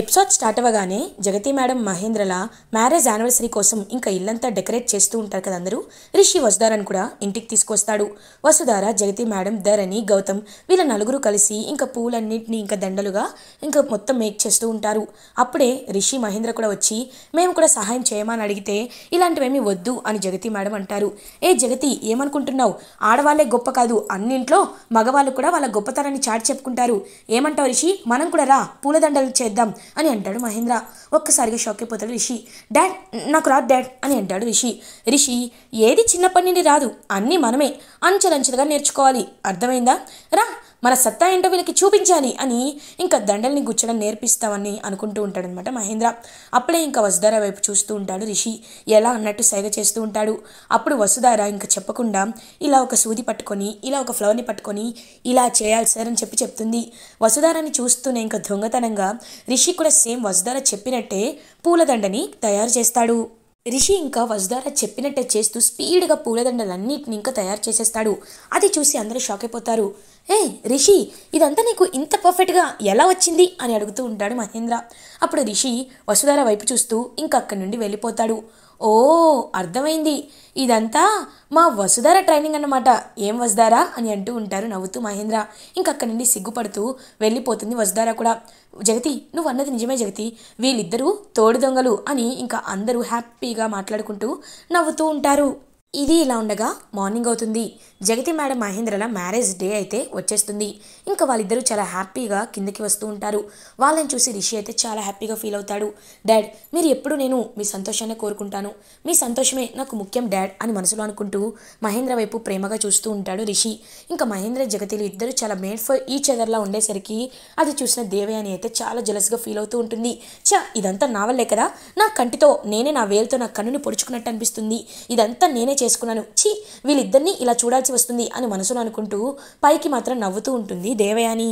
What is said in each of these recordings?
episode start అవ్వగానే Jagathi madam మహేంద్రల marriage anniversary కోసం ఇంకా ఇల్లంతా డెకరేట్ చేస్తూ ఉంటారు కదా అందరూ రిషి వసుధారని కూడా ఇంటికి తీసుకొస్తాడు వసుధార జగతి మేడం ధరణి గౌతమ్ వీళ్ళ నలుగురు కలిసి ఇంకా పూలన్నింటినీ ఇంకా దండలుగా ఇంకా మొత్తం మేక్ చేస్తూ ఉంటారు అప్పుడే రిషి మహేంద్ర కూడా వచ్చి మేము కూడా సహాయం చేయమని అడిగితే ఇలాంటివేమీ వద్దు అని జగతి మేడం అంటారు ఏ జగతి ఏమనుకుంటున్నావు ఆడవాళ్ళే గొప్ప కాదు అన్నింట్లో మగవాళ్ళు కూడా వాళ్ళ గొప్పతనాన్ని చాటి చెప్పుకుంటారు ఏమంటావు రిషి మనం కూడా రా పూలదండలు చేద్దాం అని అంటాడు మహేంద్ర ఒక్కసారిగా షాక్ అయిపోతాడు రిషి డాడ్ నాకు రాదు డాడ్ అని అంటాడు రిషి రిషి ఏది చిన్నప్పటి నుండి రాదు అన్నీ మనమే అంచెలంచెలుగా నేర్చుకోవాలి అర్థమైందా రా మన సత్తా ఏంటో వీళ్ళకి చూపించాలి అని ఇంకా దండల్ని గుచ్చడం నేర్పిస్తామని అనుకుంటూ ఉంటాడనమాట మహేంద్ర అప్పుడే ఇంకా వసుధార వైపు చూస్తూ ఉంటాడు రిషి ఎలా అన్నట్టు సైగ చేస్తూ ఉంటాడు అప్పుడు వసుధార ఇంకా చెప్పకుండా ఇలా ఒక సూది పట్టుకొని ఇలా ఒక ఫ్లవర్ని పట్టుకొని ఇలా చేయాలి సార్ అని చెప్పి చెప్తుంది వసుధారని చూస్తూనే ఇంకా దొంగతనంగా రిషి కూడా సేమ్ వసుధార చెప్పినట్టే పూలదండని తయారు చేస్తాడు రిషి ఇంకా వసుధార చెప్పినట్టే చేస్తూ స్పీడ్గా పూలదండలన్నింటినీ ఇంకా తయారు చేసేస్తాడు అది చూసి అందరూ షాక్ అయిపోతారు ఏ రిషి ఇదంతా నీకు ఇంత పర్ఫెక్ట్గా ఎలా వచ్చింది అని అడుగుతూ ఉంటాడు మహేంద్ర అప్పుడు రిషి వసుధార వైపు చూస్తూ ఇంకక్కడి నుండి వెళ్ళిపోతాడు ఓ అర్థమైంది ఇదంతా మా వసుధార ట్రైనింగ్ అన్నమాట ఏం వసుధారా అని అంటూ ఉంటారు నవ్వుతూ మహేంద్ర ఇంకక్కడి నుండి సిగ్గుపడుతూ వెళ్ళిపోతుంది వసుధార కూడా జగతి నువ్వు అన్నది నిజమే జగతి వీళ్ళిద్దరూ తోడు దొంగలు అని ఇంకా అందరూ హ్యాపీగా మాట్లాడుకుంటూ నవ్వుతూ ఉంటారు ఇది ఇలా ఉండగా మార్నింగ్ అవుతుంది జగతి మేడం మహేంద్రల మ్యారేజ్ డే అయితే వచ్చేస్తుంది ఇంకా వాళ్ళిద్దరూ చాలా హ్యాపీగా కిందకి వస్తూ ఉంటారు వాళ్ళని చూసి రిషి అయితే చాలా హ్యాపీగా ఫీల్ అవుతాడు డాడ్ మీరు ఎప్పుడు నేను మీ సంతోషాన్ని కోరుకుంటాను మీ సంతోషమే నాకు ముఖ్యం డాడ్ అని మనసులో అనుకుంటూ మహేంద్ర వైపు ప్రేమగా చూస్తూ ఉంటాడు రిషి ఇంకా మహేంద్ర జగతిలు ఇద్దరు చాలా మేడ్ ఫర్ ఈ చెదర్లా ఉండేసరికి అది చూసిన దేవయాని అని అయితే చాలా జలస్గా ఫీల్ అవుతూ ఉంటుంది చా ఇదంతా నా వల్లే కదా నా కంటితో నేనే నా వేలుతో నా కన్నుని పొడుచుకున్నట్టు అనిపిస్తుంది ఇదంతా నేనే చేసుకున్నాను చీ వీళ్ళిద్దరిని ఇలా చూడాల్సి చేయాల్సి వస్తుంది అని మనసులో అనుకుంటూ పైకి మాత్రం నవ్వుతూ ఉంటుంది దేవయాని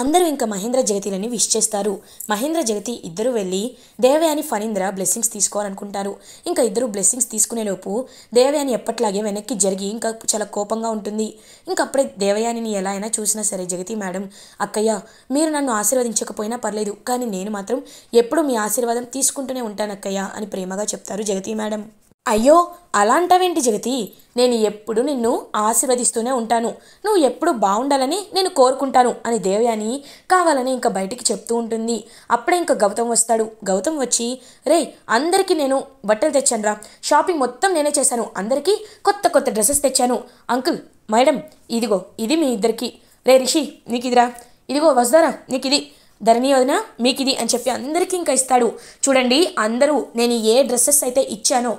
అందరూ ఇంకా మహేంద్ర జగతిలని విష్ చేస్తారు మహేంద్ర జగతి ఇద్దరు వెళ్ళి దేవయాని ఫణీంద్ర బ్లెస్సింగ్స్ తీసుకోవాలనుకుంటారు ఇంకా ఇద్దరు బ్లెస్సింగ్స్ తీసుకునేలోపు దేవయాని ఎప్పట్లాగే వెనక్కి జరిగి ఇంకా చాలా కోపంగా ఉంటుంది ఇంకా అప్పుడే దేవయానిని ఎలా అయినా చూసినా సరే జగతి మేడం అక్కయ్య మీరు నన్ను ఆశీర్వదించకపోయినా పర్లేదు కానీ నేను మాత్రం ఎప్పుడూ మీ ఆశీర్వాదం తీసుకుంటూనే ఉంటాను అక్కయ్య అని ప్రేమగా చెప్తారు జగతి మేడం అయ్యో అలాంటవేంటి జగతి నేను ఎప్పుడు నిన్ను ఆశీర్వదిస్తూనే ఉంటాను నువ్వు ఎప్పుడు బాగుండాలని నేను కోరుకుంటాను అని దేవయాని కావాలని ఇంకా బయటికి చెప్తూ ఉంటుంది అప్పుడే ఇంకా గౌతమ్ వస్తాడు గౌతమ్ వచ్చి రే అందరికీ నేను బట్టలు తెచ్చాను రా షాపింగ్ మొత్తం నేనే చేశాను అందరికీ కొత్త కొత్త డ్రెస్సెస్ తెచ్చాను అంకుల్ మేడం ఇదిగో ఇది మీ ఇద్దరికి రే రిషి నీకు ఇదిరా ఇదిగో వస్తారా నీకు ఇది ధరణి వదిన మీకు ఇది అని చెప్పి అందరికీ ఇంకా ఇస్తాడు చూడండి అందరూ నేను ఏ డ్రెస్సెస్ అయితే ఇచ్చానో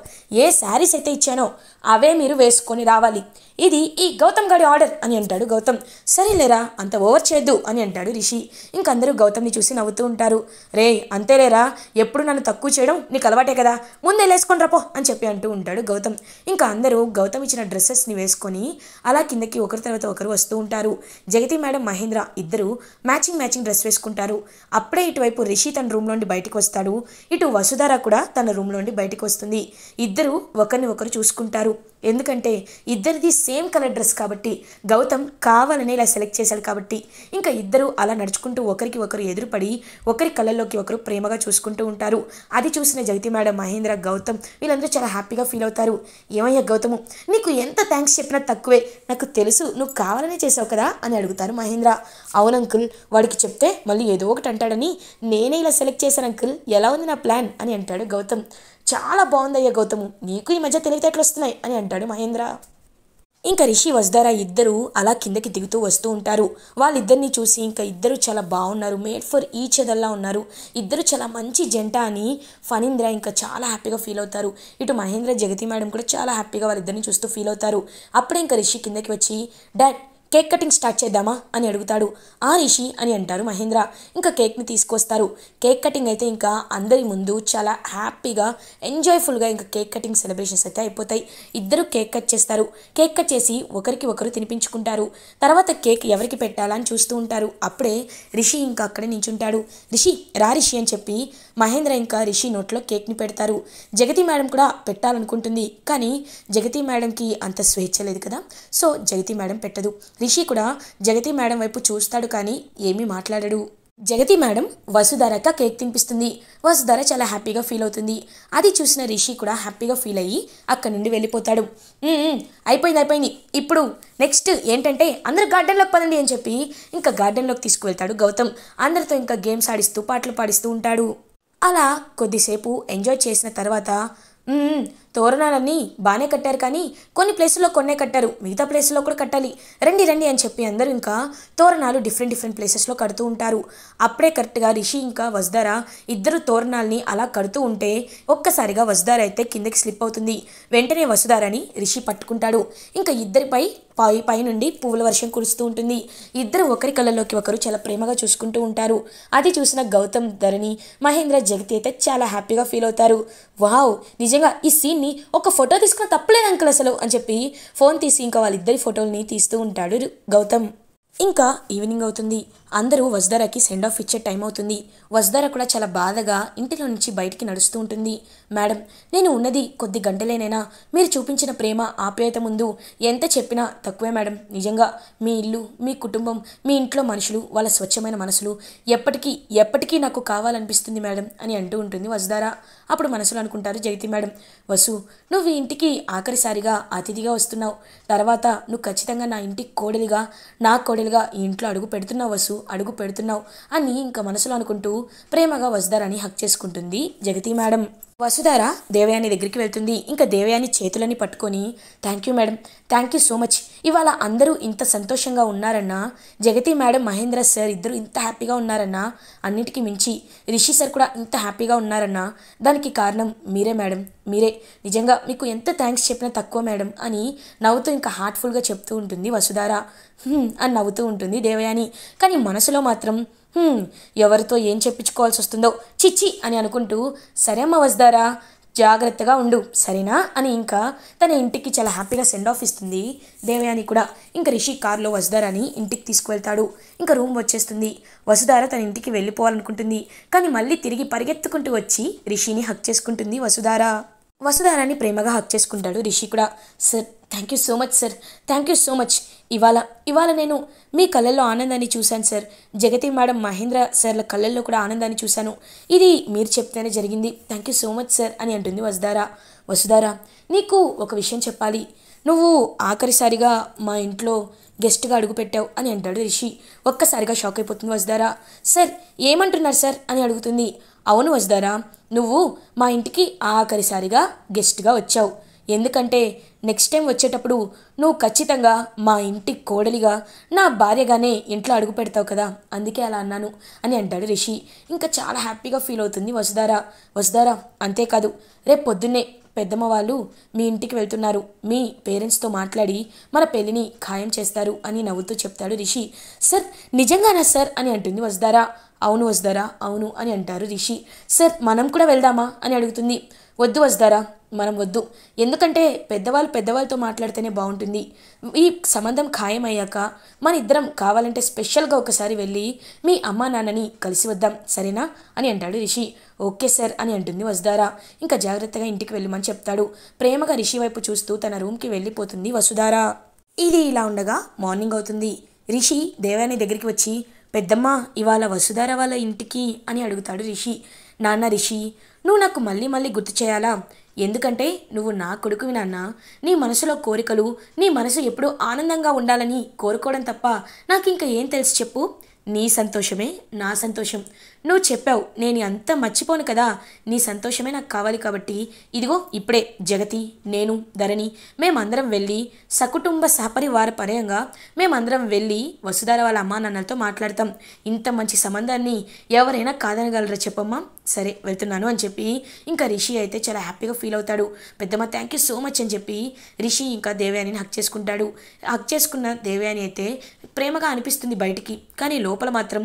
ఏ శారీస్ అయితే ఇచ్చానో అవే మీరు వేసుకొని రావాలి ఇది ఈ గౌతమ్ గాడి ఆర్డర్ అని అంటాడు గౌతమ్ సరేలేరా అంత ఓవర్ చేయొద్దు అని అంటాడు రిషి ఇంకందరూ గౌతమ్ని చూసి నవ్వుతూ ఉంటారు రే అంతేలేరా ఎప్పుడు నన్ను తక్కువ చేయడం నీకు అలవాటే కదా ముందే లేసుకొని రాపో అని చెప్పి అంటూ ఉంటాడు గౌతమ్ ఇంకా అందరూ గౌతమ్ ఇచ్చిన డ్రెస్సెస్ని వేసుకొని అలా కిందకి ఒకరి తర్వాత ఒకరు వస్తూ ఉంటారు జగతి మేడం మహేంద్ర ఇద్దరు మ్యాచింగ్ మ్యాచింగ్ డ్రెస్ వేసుకుంటారు అప్పుడే ఇటువైపు రిషి తన రూమ్లోండి బయటకు వస్తాడు ఇటు వసుధార కూడా తన రూమ్లోండి బయటకు వస్తుంది ఇద్దరు ఒకరిని ఒకరు చూసుకుంటారు ఎందుకంటే ఇద్దరిది సేమ్ కలర్ డ్రెస్ కాబట్టి గౌతమ్ కావాలని ఇలా సెలెక్ట్ చేశాడు కాబట్టి ఇంకా ఇద్దరు అలా నడుచుకుంటూ ఒకరికి ఒకరు ఎదురుపడి ఒకరి కళ్ళల్లోకి ఒకరు ప్రేమగా చూసుకుంటూ ఉంటారు అది చూసిన జగతి మేడం మహేంద్ర గౌతమ్ వీళ్ళందరూ చాలా హ్యాపీగా ఫీల్ అవుతారు ఏమయ్యా గౌతము నీకు ఎంత థ్యాంక్స్ చెప్పినా తక్కువే నాకు తెలుసు నువ్వు కావాలనే చేసావు కదా అని అడుగుతారు మహేంద్ర అవును అంకుల్ వాడికి చెప్తే మళ్ళీ ఏదో ఒకటి అంటాడని నేనే ఇలా సెలెక్ట్ చేశాను అంకుల్ ఎలా ఉంది నా ప్లాన్ అని అంటాడు గౌతమ్ చాలా బాగుందయ్యా గౌతము నీకు ఈ మధ్య తెలివితేటలు వస్తున్నాయి అని అంటాడు మహేంద్ర ఇంకా రిషి వజ్దారా ఇద్దరు అలా కిందకి దిగుతూ వస్తూ ఉంటారు వాళ్ళిద్దరిని చూసి ఇంకా ఇద్దరు చాలా బాగున్నారు మేడ్ ఫర్ ఈచ్ అదర్లా ఉన్నారు ఇద్దరు చాలా మంచి జంట అని ఫనీంద్ర ఇంకా చాలా హ్యాపీగా ఫీల్ అవుతారు ఇటు మహేంద్ర జగతి మేడం కూడా చాలా హ్యాపీగా వాళ్ళిద్దరిని చూస్తూ ఫీల్ అవుతారు అప్పుడే ఇంకా రిషి కిందకి వచ్చి డాడ్ కేక్ కటింగ్ స్టార్ట్ చేద్దామా అని అడుగుతాడు ఆ రిషి అని అంటారు మహేంద్ర ఇంకా కేక్ని తీసుకొస్తారు కేక్ కటింగ్ అయితే ఇంకా అందరి ముందు చాలా హ్యాపీగా ఎంజాయ్ఫుల్గా ఇంకా కేక్ కటింగ్ సెలబ్రేషన్స్ అయితే అయిపోతాయి ఇద్దరు కేక్ కట్ చేస్తారు కేక్ కట్ చేసి ఒకరికి ఒకరు తినిపించుకుంటారు తర్వాత కేక్ ఎవరికి పెట్టాలని చూస్తూ ఉంటారు అప్పుడే రిషి ఇంకా అక్కడే నించుంటాడు రిషి రా రిషి అని చెప్పి మహేంద్ర ఇంకా రిషి నోట్లో కేక్ని పెడతారు జగతి మేడం కూడా పెట్టాలనుకుంటుంది కానీ జగతి మేడంకి అంత స్వేచ్ఛ లేదు కదా సో జగతి మేడం పెట్టదు రిషి కూడా జగతి మేడం వైపు చూస్తాడు కానీ ఏమీ మాట్లాడడు జగతి మేడం వసుధరక కేక్ తినిపిస్తుంది వసుధర చాలా హ్యాపీగా ఫీల్ అవుతుంది అది చూసిన రిషి కూడా హ్యాపీగా ఫీల్ అయ్యి అక్కడి నుండి వెళ్ళిపోతాడు అయిపోయింది అయిపోయింది ఇప్పుడు నెక్స్ట్ ఏంటంటే అందరు గార్డెన్లోకి పదండి అని చెప్పి ఇంకా గార్డెన్లోకి తీసుకువెళ్తాడు గౌతమ్ అందరితో ఇంకా గేమ్స్ ఆడిస్తూ పాటలు పాడిస్తూ ఉంటాడు అలా కొద్దిసేపు ఎంజాయ్ చేసిన తర్వాత తోరణాలన్నీ బాగానే కట్టారు కానీ కొన్ని ప్లేసుల్లో కొన్నే కట్టారు మిగతా ప్లేసుల్లో కూడా కట్టాలి రండి రండి అని చెప్పి అందరూ ఇంకా తోరణాలు డిఫరెంట్ డిఫరెంట్ ప్లేసెస్లో కడుతూ ఉంటారు అప్పుడే కరెక్ట్గా రిషి ఇంకా వజ్దార ఇద్దరు తోరణాలని అలా కడుతూ ఉంటే ఒక్కసారిగా వజ్దార అయితే కిందకి స్లిప్ అవుతుంది వెంటనే వసుదారని రిషి పట్టుకుంటాడు ఇంకా ఇద్దరిపై పై పైనుండి పువ్వుల వర్షం కురుస్తూ ఉంటుంది ఇద్దరు ఒకరి కళ్ళలోకి ఒకరు చాలా ప్రేమగా చూసుకుంటూ ఉంటారు అది చూసిన గౌతమ్ ధరణి మహేంద్ర జగతి అయితే చాలా హ్యాపీగా ఫీల్ అవుతారు వావ్ నిజంగా ఈ సీన్ రిషిని ఒక ఫోటో తీసుకున్న తప్పలేదు అంకుల్ అసలు అని చెప్పి ఫోన్ తీసి ఇంకా వాళ్ళిద్దరి ఫోటోల్ని తీస్తూ ఉంటాడు గౌతమ్ ఇంకా ఈవినింగ్ అవుతుంది అందరూ వజ్దరాకి సెండ్ ఆఫ్ ఇచ్చే టైం అవుతుంది వజ్దర కూడా చాలా బాధగా ఇంటిలో నుంచి బయటికి నడుస్తూ ఉంటుంది మేడం నేను ఉన్నది కొద్ది గంటలేనైనా మీరు చూపించిన ప్రేమ ఆప్యాయత ముందు ఎంత చెప్పినా తక్కువే మేడం నిజంగా మీ ఇల్లు మీ కుటుంబం మీ ఇంట్లో మనుషులు వాళ్ళ స్వచ్ఛమైన మనసులు ఎప్పటికీ ఎప్పటికీ నాకు కావాలనిపిస్తుంది మేడం అని అంటూ ఉంటుంది వజ్దారా అప్పుడు మనసులు అనుకుంటారు జగతి మేడం వసు నువ్వు ఈ ఇంటికి ఆఖరిసారిగా అతిథిగా వస్తున్నావు తర్వాత నువ్వు ఖచ్చితంగా నా ఇంటికి కోడలిగా నా కోడలిగా ఈ ఇంట్లో అడుగు పెడుతున్నావు వసు అడుగు పెడుతున్నావు అని ఇంకా మనసులో అనుకుంటూ ప్రేమగా వసుధరాని హక్ చేసుకుంటుంది జగతి మేడం వసుధార దేవయాని దగ్గరికి వెళ్తుంది ఇంకా దేవయాని చేతులని పట్టుకొని thank you madam thank you so much ఇవాళ అందరూ ఇంత సంతోషంగా ఉన్నారన్నా జగతి మేడం మహేంద్ర సార్ ఇద్దరు ఇంత హ్యాపీగా ఉన్నారన్నా అన్నిటికీ మించి రిషి సార్ కూడా ఇంత హ్యాపీగా ఉన్నారన్నా దానికి కారణం మీరే మేడం మీరే నిజంగా మీకు ఎంత థ్యాంక్స్ చెప్పినా తక్కువ మేడం అని నవ్వుతూ ఇంకా హార్ట్ఫుల్గా చెప్తూ ఉంటుంది వసుధార అని నవ్వుతూ ఉంటుంది దేవయాని కానీ మనసులో మాత్రం ఎవరితో ఏం చెప్పించుకోవాల్సి వస్తుందో చిచ్చి అని అనుకుంటూ సరే అమ్మ వస్తారా జాగ్రత్తగా ఉండు సరేనా అని ఇంకా తన ఇంటికి చాలా హ్యాపీగా సెండ్ ఆఫ్ ఇస్తుంది దేవయాని కూడా ఇంకా రిషి కారులో వసుధారాని ఇంటికి తీసుకువెళ్తాడు ఇంకా రూమ్ వచ్చేస్తుంది వసుధార తన ఇంటికి వెళ్ళిపోవాలనుకుంటుంది కానీ మళ్ళీ తిరిగి పరిగెత్తుకుంటూ వచ్చి రిషిని హక్ చేసుకుంటుంది వసుధార వసుధారాన్ని ప్రేమగా హక్ చేసుకుంటాడు రిషి కూడా sir thank you so much sir thank you so much ఇవాళ ఇవాళ నేను మీ కళ్ళల్లో ఆనందాన్ని చూశాను సార్ జగతి మేడం మహేంద్ర సార్ల కళ్ళల్లో కూడా ఆనందాన్ని చూశాను ఇది మీరు చెప్తేనే జరిగింది thank you so much sir అని అంటుంది వసుదారా వసుదారా నీకు ఒక విషయం చెప్పాలి నువ్వు ఆఖరిసారిగా మా ఇంట్లో గెస్ట్గా అడుగుపెట్టావు అని అంటాడు రిషి ఒక్కసారిగా షాక్ అయిపోతుంది వసుధారా సార్ ఏమంటున్నారు సార్ అని అడుగుతుంది అవును వజదారా నువ్వు మా ఇంటికి ఆఖరిసారిగా గెస్ట్గా వచ్చావు ఎందుకంటే నెక్స్ట్ టైం వచ్చేటప్పుడు నువ్వు ఖచ్చితంగా మా ఇంటి కోడలిగా నా భార్యగానే ఇంట్లో అడుగు పెడతావు కదా అందుకే అలా అన్నాను అని అంటాడు రిషి ఇంకా చాలా హ్యాపీగా ఫీల్ అవుతుంది వసుధారా వసుధారా అంతేకాదు రేపు పొద్దున్నే పెద్దమ్మ వాళ్ళు మీ ఇంటికి వెళ్తున్నారు మీ పేరెంట్స్తో మాట్లాడి మన పెళ్ళిని ఖాయం చేస్తారు అని నవ్వుతూ చెప్తాడు రిషి సార్ నిజంగానా సార్ అని అంటుంది వసుధారా అవును వస్తారా అవును అని అంటారు రిషి సార్ మనం కూడా వెళ్దామా అని అడుగుతుంది వద్దు వస్తారా మనం వద్దు ఎందుకంటే పెద్దవాళ్ళు పెద్దవాళ్ళతో మాట్లాడితేనే బాగుంటుంది ఈ సంబంధం ఖాయమయ్యాక మన ఇద్దరం కావాలంటే స్పెషల్గా ఒకసారి వెళ్ళి మీ అమ్మా నాన్నని కలిసి వద్దాం సరేనా అని అంటాడు రిషి ఓకే సార్ అని అంటుంది వసుధారా ఇంకా జాగ్రత్తగా ఇంటికి వెళ్ళమని చెప్తాడు ప్రేమగా రిషి వైపు చూస్తూ తన రూమ్కి వెళ్ళిపోతుంది వసుధారా ఇది ఇలా ఉండగా మార్నింగ్ అవుతుంది రిషి దేవాని దగ్గరికి వచ్చి పెద్దమ్మ ఇవాళ వసుధార వాళ్ళ ఇంటికి అని అడుగుతాడు రిషి నాన్న రిషి నువ్వు నాకు మళ్ళీ మళ్ళీ గుర్తు చేయాలా ఎందుకంటే నువ్వు నా కొడుకువి నాన్న నీ మనసులో కోరికలు నీ మనసు ఎప్పుడూ ఆనందంగా ఉండాలని కోరుకోవడం తప్ప నాకు ఇంకా ఏం తెలిసి చెప్పు నీ సంతోషమే నా సంతోషం నువ్వు చెప్పావు నేను అంత మర్చిపోను కదా నీ సంతోషమే నాకు కావాలి కాబట్టి ఇదిగో ఇప్పుడే జగతి నేను ధరణి మేమందరం వెళ్ళి సకుటుంబ సహపరివార పరయంగా మేమందరం వెళ్ళి వసుధార వాళ్ళ అమ్మా నాన్నలతో మాట్లాడతాం ఇంత మంచి సంబంధాన్ని ఎవరైనా కాదనగలరా చెప్పమ్మా సరే వెళ్తున్నాను అని చెప్పి ఇంకా రిషి అయితే చాలా హ్యాపీగా ఫీల్ అవుతాడు పెద్దమ్మ థ్యాంక్ యూ సో మచ్ అని చెప్పి రిషి ఇంకా దేవయానిని హక్ చేసుకుంటాడు హక్ చేసుకున్న దేవయాని అయితే ప్రేమగా అనిపిస్తుంది బయటికి కానీ లోపల మాత్రం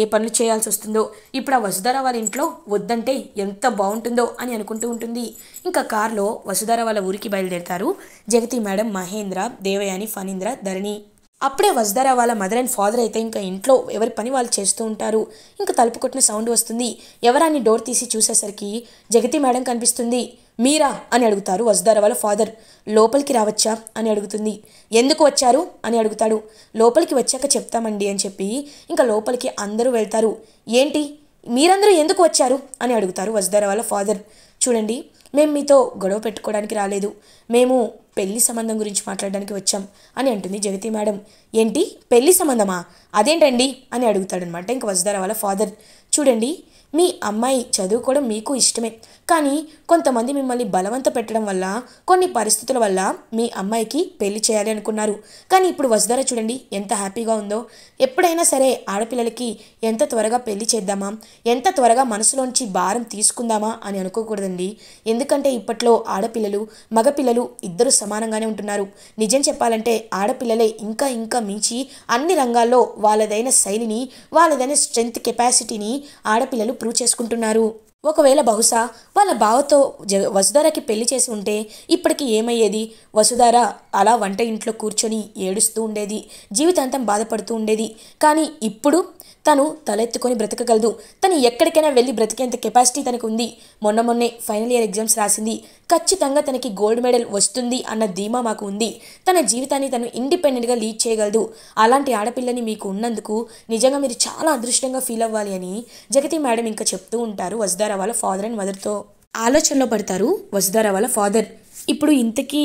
ఏ పనులు చేయాల్సి వస్తుందో ఇప్పుడు ఆ వసుధర వాళ్ళ ఇంట్లో వద్దంటే ఎంత బాగుంటుందో అని అనుకుంటూ ఉంటుంది ఇంకా కార్లో వసుధర వాళ్ళ ఊరికి బయలుదేరతారు జగతి మేడం మహేంద్ర దేవయాని ఫనీంద్ర ధరణి అప్పుడే వజదారా వాళ్ళ మదర్ అండ్ ఫాదర్ అయితే ఇంకా ఇంట్లో ఎవరి పని వాళ్ళు చేస్తూ ఉంటారు ఇంకా తలుపు కొట్టిన సౌండ్ వస్తుంది ఎవరాన్ని డోర్ తీసి చూసేసరికి జగతి మేడం కనిపిస్తుంది మీరా అని అడుగుతారు వజదారా వాళ్ళ ఫాదర్ లోపలికి రావచ్చా అని అడుగుతుంది ఎందుకు వచ్చారు అని అడుగుతాడు లోపలికి వచ్చాక చెప్తామండి అని చెప్పి ఇంకా లోపలికి అందరూ వెళ్తారు ఏంటి మీరందరూ ఎందుకు వచ్చారు అని అడుగుతారు వజదారా వాళ్ళ ఫాదర్ చూడండి మేము మీతో గొడవ పెట్టుకోవడానికి రాలేదు మేము పెళ్లి సంబంధం గురించి మాట్లాడడానికి వచ్చాం అని అంటుంది జగతి మేడం ఏంటి పెళ్లి సంబంధమా అదేంటండి అని అడుగుతాడనమాట ఇంకా వసుధారా వాళ్ళ ఫాదర్ చూడండి మీ అమ్మాయి చదువుకోవడం మీకు ఇష్టమే కానీ కొంతమంది మిమ్మల్ని బలవంత పెట్టడం వల్ల కొన్ని పరిస్థితుల వల్ల మీ అమ్మాయికి పెళ్లి చేయాలి అనుకున్నారు కానీ ఇప్పుడు వసుధర చూడండి ఎంత హ్యాపీగా ఉందో ఎప్పుడైనా సరే ఆడపిల్లలకి ఎంత త్వరగా పెళ్లి చేద్దామా ఎంత త్వరగా మనసులోంచి భారం తీసుకుందామా అని అనుకోకూడదండి ఎందుకంటే ఇప్పట్లో ఆడపిల్లలు మగపిల్లలు ఇద్దరు సమానంగానే ఉంటున్నారు నిజం చెప్పాలంటే ఆడపిల్లలే ఇంకా ఇంకా మించి అన్ని రంగాల్లో వాళ్ళదైన శైలిని వాళ్ళదైన స్ట్రెంత్ కెపాసిటీని ఆడపిల్లలు ప్రూవ్ చేసుకుంటున్నారు ఒకవేళ బహుశా వాళ్ళ బావతో జ వసుధారకి పెళ్లి చేసి ఉంటే ఇప్పటికి ఏమయ్యేది వసుధార అలా వంట ఇంట్లో కూర్చొని ఏడుస్తూ ఉండేది జీవితాంతం బాధపడుతూ ఉండేది కానీ ఇప్పుడు తను తలెత్తుకొని బ్రతకగలదు తను ఎక్కడికైనా వెళ్ళి బ్రతికేంత కెపాసిటీ తనకు ఉంది మొన్న మొన్నే ఫైనల్ ఇయర్ ఎగ్జామ్స్ రాసింది ఖచ్చితంగా తనకి గోల్డ్ మెడల్ వస్తుంది అన్న ధీమా మాకు ఉంది తన జీవితాన్ని తను ఇండిపెండెంట్గా లీడ్ చేయగలదు అలాంటి ఆడపిల్లని మీకు ఉన్నందుకు నిజంగా మీరు చాలా అదృష్టంగా ఫీల్ అవ్వాలి అని జగతి మేడం ఇంకా చెప్తూ ఉంటారు వసుధారా వాళ్ళ ఫాదర్ అండ్ మదర్తో ఆలోచనలో పడతారు వసుధారా వాళ్ళ ఫాదర్ ఇప్పుడు ఇంతకీ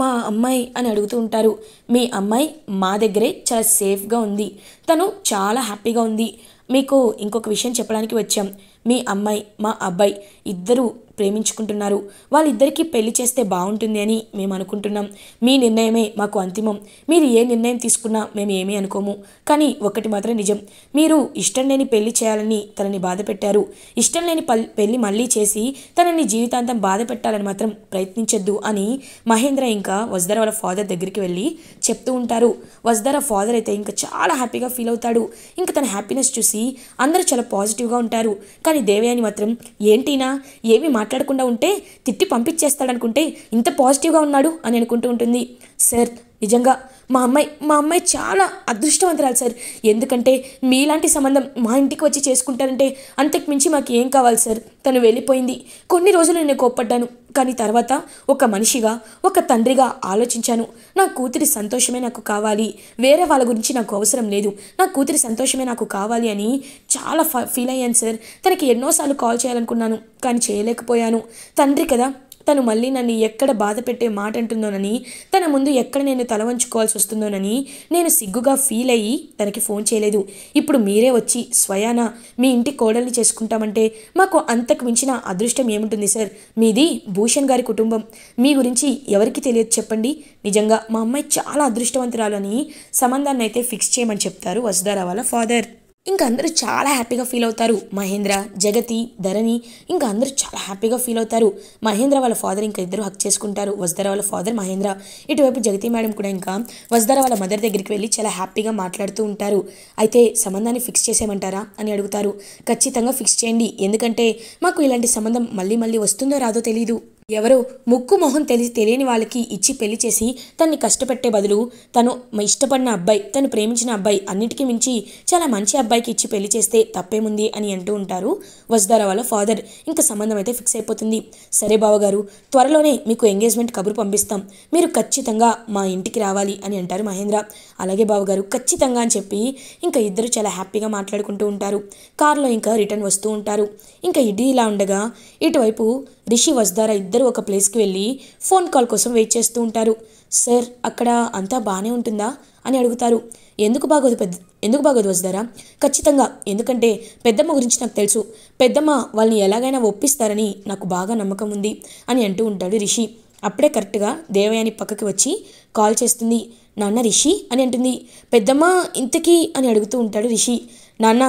మా అమ్మాయి అని అడుగుతూ ఉంటారు మీ అమ్మాయి మా దగ్గరే చాలా సేఫ్గా ఉంది తను చాలా హ్యాపీగా ఉంది మీకు ఇంకొక విషయం చెప్పడానికి వచ్చాం మీ అమ్మాయి మా అబ్బాయి ఇద్దరూ ప్రేమించుకుంటున్నారు వాళ్ళిద్దరికీ పెళ్లి చేస్తే బాగుంటుంది అని మేము అనుకుంటున్నాం మీ నిర్ణయమే మాకు అంతిమం మీరు ఏ నిర్ణయం తీసుకున్నా మేము ఏమీ అనుకోము కానీ ఒకటి మాత్రం నిజం మీరు ఇష్టం లేని పెళ్లి చేయాలని తనని బాధ పెట్టారు ఇష్టం లేని పెళ్లి మళ్ళీ చేసి తనని జీవితాంతం బాధ పెట్టాలని మాత్రం ప్రయత్నించొద్దు అని మహేంద్ర ఇంకా వజ్దర వాళ్ళ ఫాదర్ దగ్గరికి వెళ్ళి చెప్తూ ఉంటారు వజ్దర ఫాదర్ అయితే ఇంకా చాలా హ్యాపీగా ఫీల్ అవుతాడు ఇంకా తన హ్యాపీనెస్ చూసి అందరూ చాలా పాజిటివ్గా ఉంటారు కానీ దేవయాని మాత్రం ఏంటినా ఏమి మాట్లాడకుండా ఉంటే తిట్టి పంపించేస్తాడనుకుంటే ఇంత పాజిటివ్గా ఉన్నాడు అని అనుకుంటూ ఉంటుంది సార్ నిజంగా మా అమ్మాయి మా అమ్మాయి చాలా అదృష్టవంతురాలు సార్ ఎందుకంటే మీలాంటి సంబంధం మా ఇంటికి వచ్చి చేసుకుంటారంటే అంతకుమించి మాకు ఏం కావాలి సార్ తను వెళ్ళిపోయింది కొన్ని రోజులు నేను కోప్పడ్డాను కానీ తర్వాత ఒక మనిషిగా ఒక తండ్రిగా ఆలోచించాను నా కూతురి సంతోషమే నాకు కావాలి వేరే వాళ్ళ గురించి నాకు అవసరం లేదు నా కూతురి సంతోషమే నాకు కావాలి అని చాలా ఫీల్ అయ్యాను సార్ తనకి ఎన్నోసార్లు కాల్ చేయాలనుకున్నాను కానీ చేయలేకపోయాను తండ్రి కదా తను మళ్ళీ నన్ను ఎక్కడ బాధ పెట్టే మాట అంటుందోనని తన ముందు ఎక్కడ నేను తల వంచుకోవాల్సి వస్తుందోనని నేను సిగ్గుగా ఫీల్ అయ్యి తనకి ఫోన్ చేయలేదు ఇప్పుడు మీరే వచ్చి స్వయాన మీ ఇంటి కోడల్ని చేసుకుంటామంటే మాకు అంతకు మించిన అదృష్టం ఏముంటుంది సార్ మీది భూషణ్ గారి కుటుంబం మీ గురించి ఎవరికి తెలియదు చెప్పండి నిజంగా మా అమ్మాయి చాలా అదృష్టవంతురాలని సంబంధాన్ని అయితే ఫిక్స్ చేయమని చెప్తారు వసుధారా వాళ్ళ ఫాదర్ ఇంకా అందరూ చాలా హ్యాపీగా ఫీల్ అవుతారు మహేంద్ర జగతి ధరణి ఇంకా అందరూ చాలా హ్యాపీగా ఫీల్ అవుతారు మహేంద్ర వాళ్ళ ఫాదర్ ఇంకా ఇద్దరు హక్ చేసుకుంటారు వజ్దర వాళ్ళ ఫాదర్ మహేంద్ర ఇటువైపు జగతి మేడం కూడా ఇంకా వజ్దర వాళ్ళ మదర్ దగ్గరికి వెళ్ళి చాలా హ్యాపీగా మాట్లాడుతూ ఉంటారు అయితే సంబంధాన్ని ఫిక్స్ చేసేయమంటారా అని అడుగుతారు ఖచ్చితంగా ఫిక్స్ చేయండి ఎందుకంటే మాకు ఇలాంటి సంబంధం మళ్ళీ మళ్ళీ వస్తుందో రాదో తెలియదు ఎవరో ముక్కు మొహం తెలిసి తెలియని వాళ్ళకి ఇచ్చి పెళ్లి చేసి తన్ని కష్టపెట్టే బదులు తను ఇష్టపడిన అబ్బాయి తను ప్రేమించిన అబ్బాయి అన్నిటికీ మించి చాలా మంచి అబ్బాయికి ఇచ్చి పెళ్లి చేస్తే తప్పేముంది అని అంటూ ఉంటారు వసుధారా వాళ్ళ ఫాదర్ ఇంకా సంబంధం అయితే ఫిక్స్ అయిపోతుంది సరే బావగారు త్వరలోనే మీకు ఎంగేజ్మెంట్ కబురు పంపిస్తాం మీరు ఖచ్చితంగా మా ఇంటికి రావాలి అని అంటారు మహేంద్ర అలాగే బావగారు ఖచ్చితంగా అని చెప్పి ఇంకా ఇద్దరు చాలా హ్యాపీగా మాట్లాడుకుంటూ ఉంటారు కారులో ఇంకా రిటర్న్ వస్తూ ఉంటారు ఇంకా ఇది ఇలా ఉండగా ఇటువైపు రిషి వస్దారా ఇద్దరు ఒక ప్లేస్కి వెళ్ళి ఫోన్ కాల్ కోసం వెయిట్ చేస్తూ ఉంటారు సార్ అక్కడ అంతా బాగానే ఉంటుందా అని అడుగుతారు ఎందుకు బాగోదు పెద్ద ఎందుకు బాగోదు వస్తారా ఖచ్చితంగా ఎందుకంటే పెద్దమ్మ గురించి నాకు తెలుసు పెద్దమ్మ వాళ్ళని ఎలాగైనా ఒప్పిస్తారని నాకు బాగా నమ్మకం ఉంది అని అంటూ ఉంటాడు రిషి అప్పుడే కరెక్ట్గా దేవయాని పక్కకి వచ్చి కాల్ చేస్తుంది నాన్న రిషి అని అంటుంది పెద్దమ్మ ఇంతకీ అని అడుగుతూ ఉంటాడు రిషి నాన్న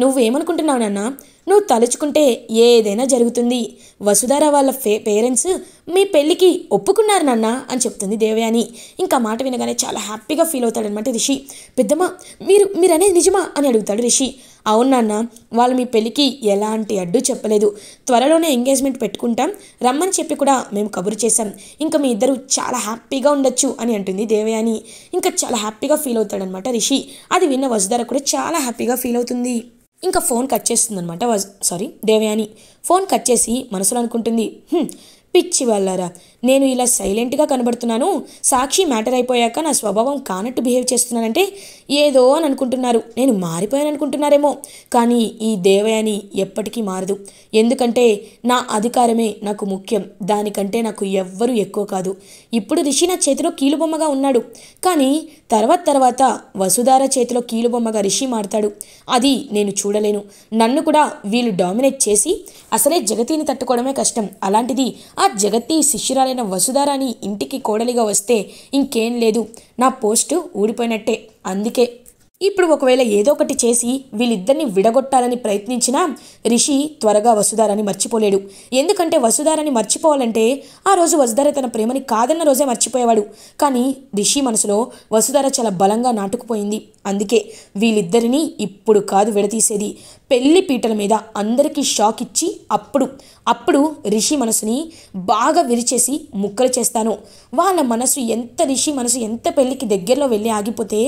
నువ్వేమనుకుంటున్నావు నాన్న నువ్వు తలుచుకుంటే ఏదైనా జరుగుతుంది వసుధార వాళ్ళ ఫే పేరెంట్స్ మీ పెళ్ళికి ఒప్పుకున్నారు నాన్న అని చెప్తుంది దేవయాని ఇంకా మాట వినగానే చాలా హ్యాపీగా ఫీల్ అవుతాడనమాట రిషి పెద్దమ్మ మీరు మీరు అనేది నిజమా అని అడుగుతాడు రిషి అవును నాన్న వాళ్ళు మీ పెళ్ళికి ఎలాంటి అడ్డు చెప్పలేదు త్వరలోనే ఎంగేజ్మెంట్ పెట్టుకుంటాం రమ్మని చెప్పి కూడా మేము కబురు చేశాం ఇంకా మీ ఇద్దరు చాలా హ్యాపీగా ఉండొచ్చు అని అంటుంది దేవయాని ఇంకా చాలా హ్యాపీగా ఫీల్ అవుతాడనమాట రిషి అది విన్న వసుధార కూడా చాలా హ్యాపీగా ఫీల్ అవుతుంది ఇంకా ఫోన్ కట్ చేస్తుందనమాట సారీ దేవయాని ఫోన్ కట్ చేసి మనసులో అనుకుంటుంది పిచ్చి వల్లరా నేను ఇలా సైలెంట్గా కనబడుతున్నాను సాక్షి మ్యాటర్ అయిపోయాక నా స్వభావం కానట్టు బిహేవ్ చేస్తున్నానంటే ఏదో అని అనుకుంటున్నారు నేను మారిపోయాను అనుకుంటున్నారేమో కానీ ఈ దేవయాని ఎప్పటికీ మారదు ఎందుకంటే నా అధికారమే నాకు ముఖ్యం దానికంటే నాకు ఎవ్వరూ ఎక్కువ కాదు ఇప్పుడు రిషి నా చేతిలో కీలుబొమ్మగా ఉన్నాడు కానీ తర్వాత తర్వాత వసుధార చేతిలో కీలుబొమ్మగా రిషి మారతాడు అది నేను చూడలేను నన్ను కూడా వీళ్ళు డామినేట్ చేసి అసలే జగతిని తట్టుకోవడమే కష్టం అలాంటిది ఆ జగతి శిష్యురాలైన వసుధారాని ఇంటికి కోడలిగా వస్తే ఇంకేం లేదు నా పోస్టు ఊడిపోయినట్టే అందుకే ఇప్పుడు ఒకవేళ ఏదో ఒకటి చేసి వీళ్ళిద్దరిని విడగొట్టాలని ప్రయత్నించినా రిషి త్వరగా వసుధారాన్ని మర్చిపోలేడు ఎందుకంటే వసుధారాన్ని మర్చిపోవాలంటే ఆ రోజు వసుధార తన ప్రేమని కాదన్న రోజే మర్చిపోయేవాడు కానీ రిషి మనసులో వసుధార చాలా బలంగా నాటుకుపోయింది అందుకే వీళ్ళిద్దరినీ ఇప్పుడు కాదు విడతీసేది పెళ్లి పీటల మీద అందరికీ షాక్ ఇచ్చి అప్పుడు అప్పుడు రిషి మనసుని బాగా విరిచేసి ముక్కలు చేస్తాను వాళ్ళ మనసు ఎంత రిషి మనసు ఎంత పెళ్ళికి దగ్గరలో వెళ్ళి ఆగిపోతే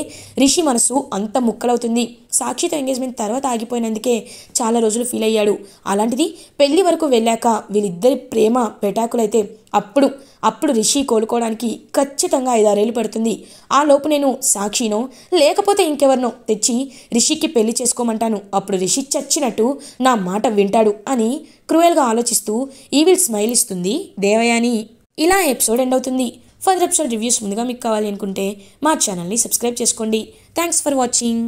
రిషి మనసు అంత ముక్కలవుతుంది సాక్షితో ఎంగేజ్మెంట్ తర్వాత ఆగిపోయినందుకే చాలా రోజులు ఫీల్ అయ్యాడు అలాంటిది పెళ్లి వరకు వెళ్ళాక వీళ్ళిద్దరి ప్రేమ పెటాకులైతే అప్పుడు అప్పుడు రిషి కోలుకోవడానికి ఖచ్చితంగా ఐదారేళ్ళు పడుతుంది ఆ లోపు నేను సాక్షినో లేకపోతే ఇంకెవరినో తెచ్చి రిషికి పెళ్లి చేసుకోమంటాను అప్పుడు రిషి చచ్చినట్టు నా మాట వింటాడు అని క్రూయల్గా ఆలోచిస్తూ ఈవిల్ స్మైల్ ఇస్తుంది దేవయాని ఇలా ఎపిసోడ్ ఎండ్ అవుతుంది ఫర్దర్ ఎపిసోడ్ రివ్యూస్ ముందుగా మీకు కావాలి అనుకుంటే మా ఛానల్ని సబ్స్క్రైబ్ చేసుకోండి థ్యాంక్స్ ఫర్ వాచింగ్